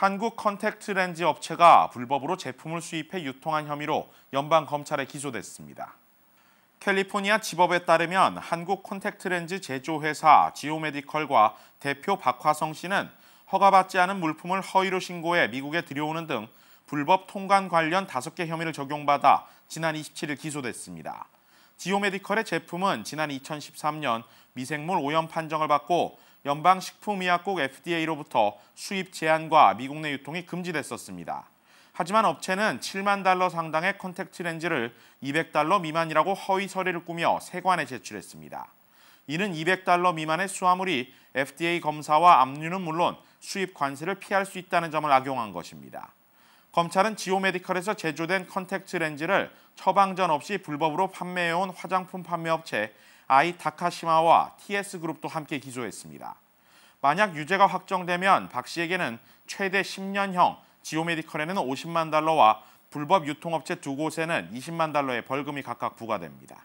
한국 컨택트 렌즈 업체가 불법으로 제품을 수입해 유통한 혐의로 연방검찰에 기소됐습니다. 캘리포니아 지법에 따르면 한국 컨택트 렌즈 제조회사 지오메디컬과 대표 박화성 씨는 허가받지 않은 물품을 허위로 신고해 미국에 들여오는 등 불법 통관 관련 5개 혐의를 적용받아 지난 27일 기소됐습니다. 지오메디컬의 제품은 지난 2013년 미생물 오염 판정을 받고 연방식품의약국 FDA로부터 수입 제한과 미국 내 유통이 금지됐었습니다. 하지만 업체는 7만 달러 상당의 컨택트 렌즈를 200달러 미만이라고 허위 서류를 꾸며 세관에 제출했습니다. 이는 200달러 미만의 수화물이 FDA 검사와 압류는 물론 수입 관세를 피할 수 있다는 점을 악용한 것입니다. 검찰은 지오메디컬에서 제조된 컨택트 렌즈를 처방전 없이 불법으로 판매해온 화장품 판매업체 아이 타카시마와 TS 그룹도 함께 기소했습니다. 만약 유죄가 확정되면 박 씨에게는 최대 10년형, 지오메디컬에는 50만 달러와 불법 유통업체 두 곳에는 20만 달러의 벌금이 각각 부과됩니다.